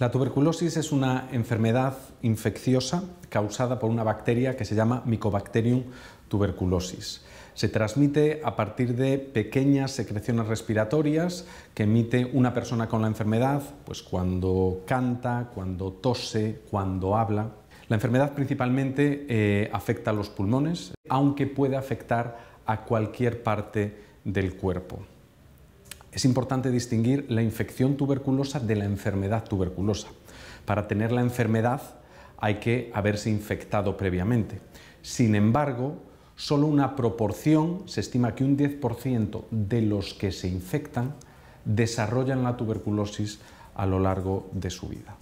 La tuberculosis es una enfermedad infecciosa causada por una bacteria que se llama Mycobacterium tuberculosis. Se transmite a partir de pequeñas secreciones respiratorias que emite una persona con la enfermedad, pues cuando canta, cuando tose, cuando habla. La enfermedad principalmente eh, afecta a los pulmones, aunque puede afectar a cualquier parte del cuerpo es importante distinguir la infección tuberculosa de la enfermedad tuberculosa. Para tener la enfermedad hay que haberse infectado previamente. Sin embargo, solo una proporción, se estima que un 10% de los que se infectan desarrollan la tuberculosis a lo largo de su vida.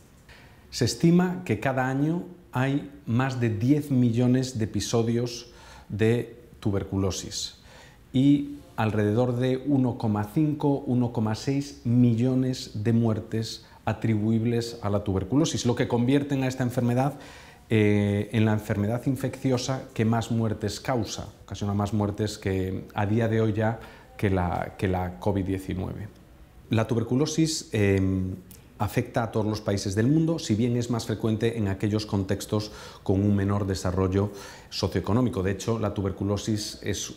Se estima que cada año hay más de 10 millones de episodios de tuberculosis y alrededor de 1,5-1,6 millones de muertes atribuibles a la tuberculosis, lo que convierten a esta enfermedad eh, en la enfermedad infecciosa que más muertes causa, ocasiona más muertes que a día de hoy ya que la, que la COVID-19. La tuberculosis em, afecta a todos los países del mundo, si bien es más frecuente en aquellos contextos con un menor desarrollo socioeconómico. De hecho, la tuberculosis es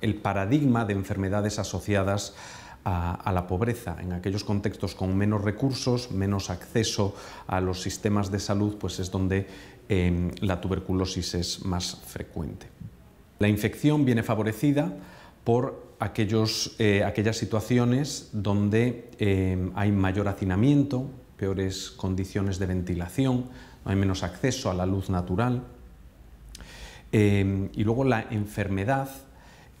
el paradigma de enfermedades asociadas a, la pobreza. En aquellos contextos con menos recursos, menos acceso a los sistemas de salud, pues es donde em, la tuberculosis es más frecuente. La infección viene favorecida por aquellos, eh, aquellas situaciones donde em, hay mayor hacinamiento, peores condiciones de ventilación, hay menos acceso a la luz natural. Em, y luego la enfermedad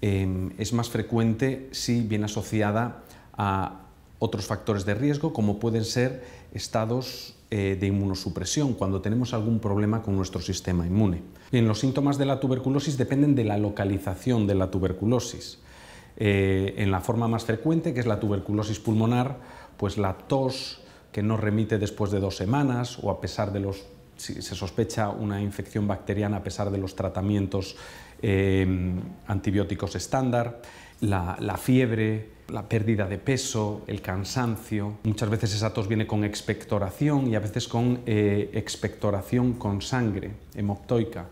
Em, es más frecuente si viene asociada a otros factores de riesgo, como pueden ser estados eh, de inmunosupresión, cuando tenemos algún problema con nuestro sistema inmune. en los síntomas de la tuberculosis dependen de la localización de la tuberculosis. Eh, en la forma más frecuente, que es la tuberculosis pulmonar, pues la tos que no remite después de dos semanas o a pesar de los se sospecha una infección bacteriana a pesar de los tratamientos eh, antibióticos estándar, la, fiebre, la pérdida de peso, el cansancio. Muchas veces esa tos viene con expectoración y a veces con eh, expectoración con sangre hemoptoica.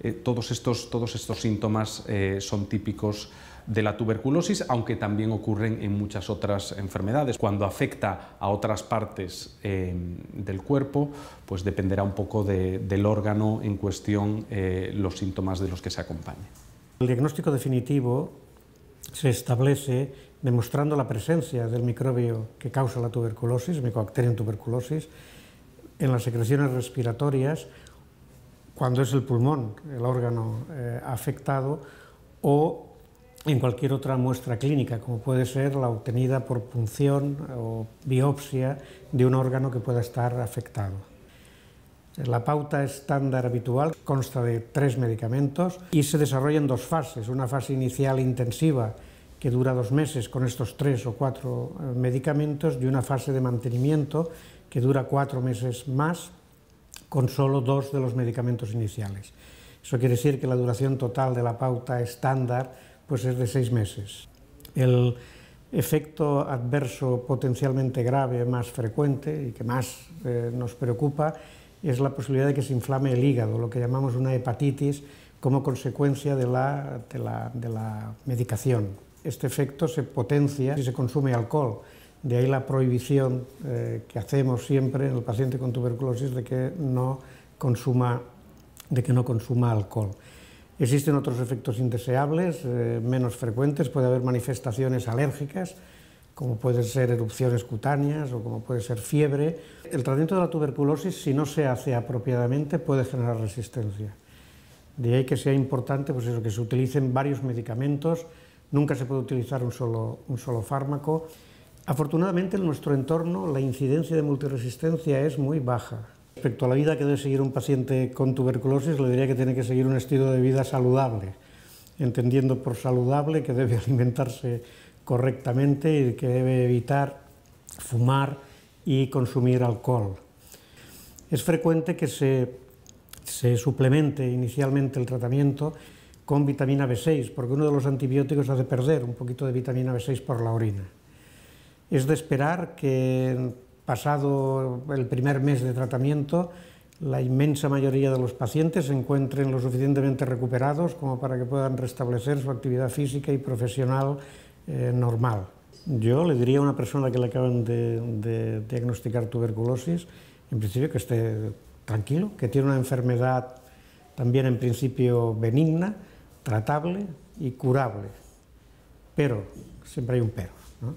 Eh, todos, estos, síntomas son típicos de la tuberculosis, aunque también ocurren en muchas otras enfermedades. Cuando afecta a otras partes em, del cuerpo, pues dependerá un poco del órgano en cuestión eh, los síntomas de los que se acompañen. El diagnóstico definitivo se establece demostrando la presencia del microbio que causa la tuberculosis, Mycobacterium tuberculosis, en las secreciones respiratorias, cuando es el pulmón el órgano eh, afectado, o en cualquier otra muestra clínica, como puede ser la obtenida por punción o biopsia de un órgano que pueda estar afectado. La pauta estándar habitual consta de tres medicamentos y se desarrolla en dos fases. Una fase inicial intensiva que dura dos meses con estos tres o cuatro eh, medicamentos y una fase de mantenimiento que dura cuatro meses más con solo dos de los medicamentos iniciales. Eso quiere decir que la duración total de la pauta estándar pues es de seis meses. El efecto adverso potencialmente grave más frecuente y que más eh, nos preocupa es la posibilidad de que se inflame el hígado, lo que llamamos una hepatitis como consecuencia de la, medicación. Este efecto se potencia si se consume alcohol, de ahí la prohibición eh, que hacemos siempre en el paciente con tuberculosis de que de que no consuma alcohol. Existen otros efectos indeseables, eh, menos frecuentes, puede haber manifestaciones alérgicas, como pueden ser erupciones cutáneas o como puede ser fiebre. El tratamiento de la tuberculosis, si no se hace apropiadamente, puede generar resistencia. De ahí que sea importante pues eso, que se utilicen varios medicamentos, nunca se puede utilizar un solo fármaco. Afortunadamente en nuestro entorno la incidencia de multiresistencia es muy baja, Respecto a la vida que debe seguir un paciente con tuberculosis, le diría que tiene que seguir un estilo de vida saludable, entendiendo por saludable que debe alimentarse correctamente y que debe evitar fumar y consumir alcohol. Es frecuente que se, suplemente inicialmente el tratamiento con vitamina B6, porque uno de los antibióticos hace perder un poquito de vitamina B6 por la orina. Es de esperar que pasado el primer mes de tratamiento, la inmensa mayoría de los pacientes se encuentren lo suficientemente recuperados como para que puedan restablecer su actividad física y profesional eh, normal. Yo le diría a una persona que le acaban de, de diagnosticar tuberculosis, en principio que esté tranquilo, que tiene una enfermedad también en principio benigna, tratable y curable. Pero, siempre hay un pero, ¿no?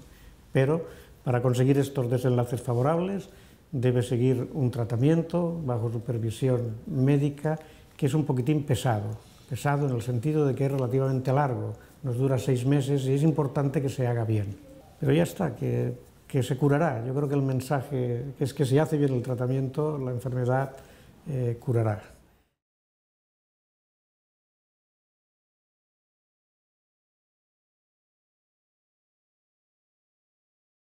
pero Para conseguir estos desenlaces favorables debe seguir un tratamiento bajo supervisión médica que es un poquitín pesado, pesado en el sentido de que es relativamente largo, nos dura seis meses y es importante que se haga bien. Pero ya está, que, se curará. Yo creo que el mensaje es que si hace bien el tratamiento, la enfermedad eh, curará.